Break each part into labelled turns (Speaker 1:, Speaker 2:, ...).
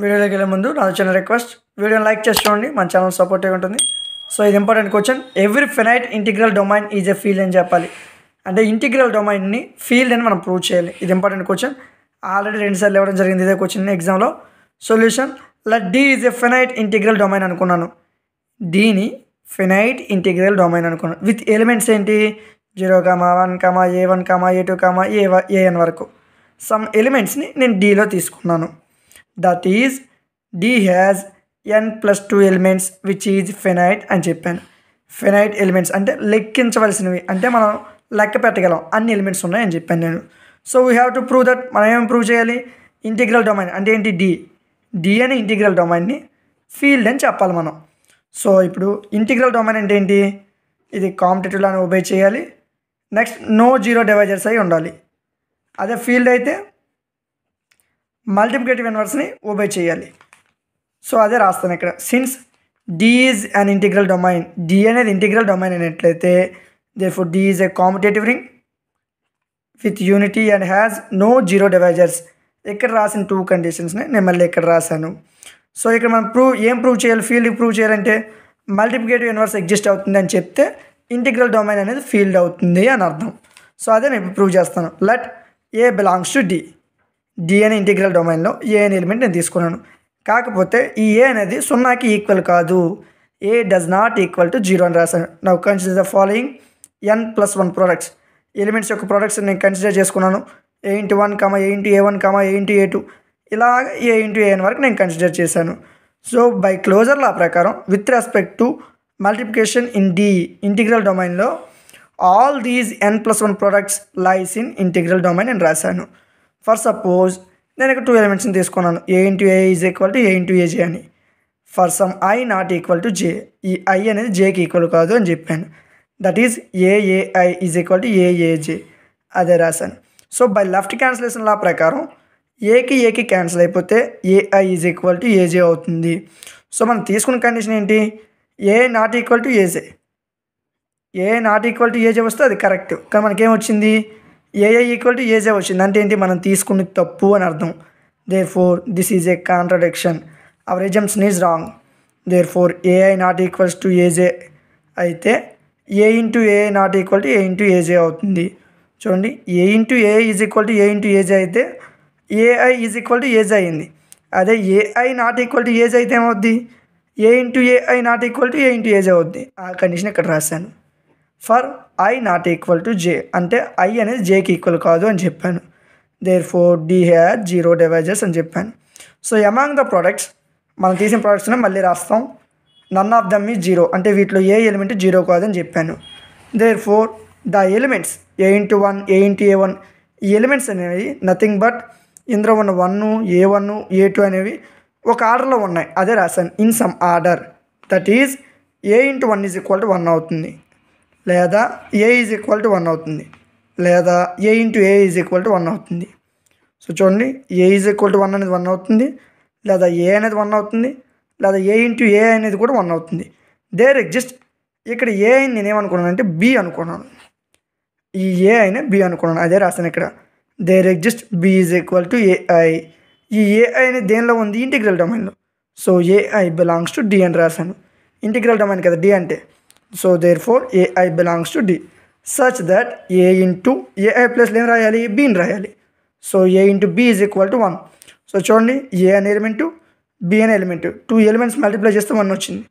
Speaker 1: వీడియోలోకి వెళ్ళే ముందు నాది చిన్న రిక్వెస్ట్ వీడియోని లైక్ చేసి చూడండి మన ఛానల్ సపోర్టివ్గా ఉంటుంది సో ఇది important question every finite integral domain is a field అని చెప్పాలి అంటే ఇంటిగ్రల్ డొమైన్ని ఫీల్డ్ అని మనం ప్రూవ్ చేయాలి ఇది ఇంపార్టెంట్ క్వశ్చన్ ఆల్రెడీ రెండుసార్లు ఇవ్వడం జరిగింది ఇదే క్వశ్చన్ ఎగ్జామ్లో solution let D is a finite integral domain అనుకున్నాను డీని ఫినైట్ ఇంటిగ్రల్ డొమైన్ అనుకున్నాను విత్ ఎలిమెంట్స్ ఏంటి zero comma one comma A one comma A two comma A A N వరకు సమ్ ఎలిమెంట్స్ని నేను డీలో తీసుకున్నాను that is D has N plus two elements which is finite అని చెప్పాను ఫెనైట్ ఎలిమెంట్స్ అంటే లెక్కించవలసినవి అంటే మనం లెక్క పెట్టగలం అన్ని ఎలిమెంట్స్ ఉన్నాయని చెప్పాను నేను so we have to prove that మనం ఏం ప్రూవ్ చేయాలి ఇంటిగ్రల్ డొమైన్ అంటే ఏంటి డి డి అని ఇంటిగ్రల్ డొమైన్ని ఫీల్డ్ అని చెప్పాలి మనం సో ఇప్పుడు ఇంటిగ్రల్ డొమైన్ అంటే ఏంటి ఇది కాంపిటేటివ్ అని ఉపయోగ చేయాలి నెక్స్ట్ నో జీరో డివైజర్స్ అయి ఉండాలి అదే ఫీల్డ్ అయితే మల్టిప్లికేటివ్ ఇన్వర్స్ని ఓబే చేయాలి సో అదే రాస్తాను ఇక్కడ since D is an integral domain D అనేది ఇంటిగ్రల్ డొమైన్ అయినట్లయితే దే ఫుడ్ D is a commutative ring with unity and has no zero divisors ఇక్కడ రాసిన టూ కండిషన్స్ని నేను మళ్ళీ ఇక్కడ రాశాను సో ఇక్కడ మనం ప్రూవ్ ఏం ప్రూవ్ చేయాలి ఫీల్డ్ ప్రూవ్ చేయాలంటే మల్టిప్లికేటివ్ యూనివర్స్ ఎగ్జిస్ట్ అవుతుంది అని చెప్తే ఇంటిగ్రల్ డొమైన్ అనేది ఫీల్డ్ అవుతుంది అని అర్థం సో అదే నేను ప్రూవ్ చేస్తాను let A belongs to D D అనే ఇంటిగ్రల్ డొమైన్లో ఏ అనే ఎలిమెంట్ నేను తీసుకున్నాను కాకపోతే ఈ ఏ అనేది సున్నాకి ఈక్వల్ కాదు A does not equal to zero అని రాశాను now consider the following N plus one products elements యొక్క ప్రోడక్ట్స్ నేను కన్సిడర్ చేసుకున్నాను A into one comma A into A one comma A into A two ఇలా A into AN వరకు నేను consider చేశాను so by closure law ప్రకారం with respect to multiplication in D integral డొమైన్లో all these N plus one products lies in integral domain నేను రాశాను for suppose నేను ఇక్కడ టూ ఎలిమెంట్స్ని తీసుకున్నాను A into A is equal to A into A J అని for some I not equal to J ఈ I అనేది జేకి ఈక్వల్ కాదు అని చెప్పాను that is A A I is equal to A A J అదే రాశాను సో బై లెఫ్ట్ క్యాన్సిలేషన్ లా ప్రకారం ఏకి ఏకి క్యాన్సిల్ అయిపోతే A I is equal to A J అవుతుంది సో మనం తీసుకున్న కండిషన్ ఏంటి A not equal to A J A not equal to A J వస్తే అది కరెక్ట్ కానీ మనకేం వచ్చింది ఏఏ ఈక్వల్ టు ఏజే వచ్చింది అంటే ఏంటి మనం తీసుకుని తప్పు అని అర్థం therefore this is a contradiction our assumption is wrong therefore A I not equals to A J అయితే A into A not equal to A into A J అవుతుంది చూడండి A into A is equal to A into A J అయితే A I is equal to A J అయింది అదే A I not equal to A J అయితే ఏమవుద్ది A into A I not equal to A into A J అవుద్ది ఆ condition ఇక్కడ రాశాను for I not equal to J అంటే ఐ అనేది జేకి ఈక్వల్ కాదు అని చెప్పాను దేర్ ఫోర్ డి హెయిర్ జీరో డివైజెస్ అని చెప్పాను సో ఎమాంగ్ ద ప్రోడక్ట్స్ మనం తీసిన ప్రోడక్ట్స్ని మళ్ళీ రాస్తాం నన్ ఆఫ్ దమ్ ఈ జీరో అంటే వీటిలో ఏ ఎలిమెంట్ జీరో కాదు అని చెప్పాను therefore the elements A into one A into A one ఈ ఎలిమెంట్స్ అనేవి నథింగ్ బట్ ఇందులో ఉన్న one A one A two అనేవి ఒక ఆర్డర్లో ఉన్నాయి అదే రాశాను in some order that is A into one is equal to one అవుతుంది లేదా A is equal to one అవుతుంది లేదా A into A is equal to one అవుతుంది సో చూడండి A is equal to one అనేది వన్ అవుతుంది లేదా ఏ అనేది వన్ అవుతుంది లేదా ఏ ఇంటూ ఏ అనేది కూడా వన్ అవుతుంది దేర్ ఎగ్జిస్ట్ ఇక్కడ ఏ అని అంటే బి అనుకున్నాను ఈ ఏ అయినా బి అనుకున్నాను అదే రాశాను ఇక్కడ there exist B is equal to A I ఈ ఏఐ అనేది దేనిలో ఉంది ఇంటిగ్రల్ డొమైన్లో so A I belongs to D అని రాశాను ఇంటిగ్రల్ డొమైన్ కదా డి అంటే so therefore A I belongs to D such that A into A I ప్లస్లో ఏం రాయాలి బీని రాయాలి so A into B is equal to one so చూడండి ఏ అనే ఎలిమెంటు బి అనే ఎలిమెంట్ టూ ఎలిమెంట్స్ మల్టిప్లై చేస్తే వన్ వచ్చింది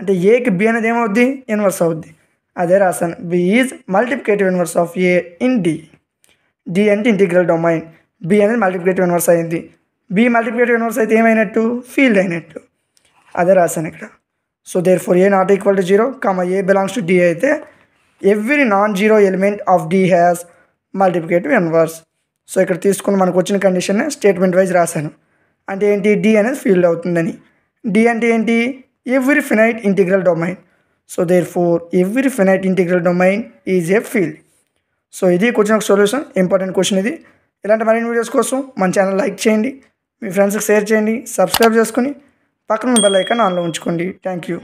Speaker 1: అంటే ఏకి బి అనేది ఏమవుద్ది ఇన్వర్స్ అవుద్ది అదే రాసాను B is multiplicative inverse of A in D D అంటే ఇంటిగ్రల్ డొమైన్ బి అనేది మల్టిప్లికేటివ్ ఇన్వర్స్ అయింది బి మల్టిప్లికేటివ్ ఇన్వర్స్ అయితే ఏమైనట్టు ఫీల్డ్ అయినట్టు అదే రాశాను ఇక్కడ so therefore A not equal to zero comma A belongs to D అయితే every non zero element of D has multiplicative inverse so ఇక్కడ తీసుకుని మనకు వచ్చిన కండిషన్నే స్టేట్మెంట్ వైజ్ రాశాను అంటే ఏంటి డి అనేది ఫీల్డ్ అవుతుందని డి అంటే ఏంటి every finite integral domain so therefore every finite integral domain is a field so ఇది క్వశ్చన్ ఒక సొల్యూషన్ ఇంపార్టెంట్ క్వశ్చన్ ఇది ఇలాంటి మరిన్ని వీడియోస్ కోసం మన ఛానల్ లైక్ చేయండి మీ ఫ్రెండ్స్కి షేర్ చేయండి సబ్స్క్రైబ్ చేసుకుని పక్కన బెల్ ఐకాన్ ఆన్లో ఉంచుకోండి థ్యాంక్ యూ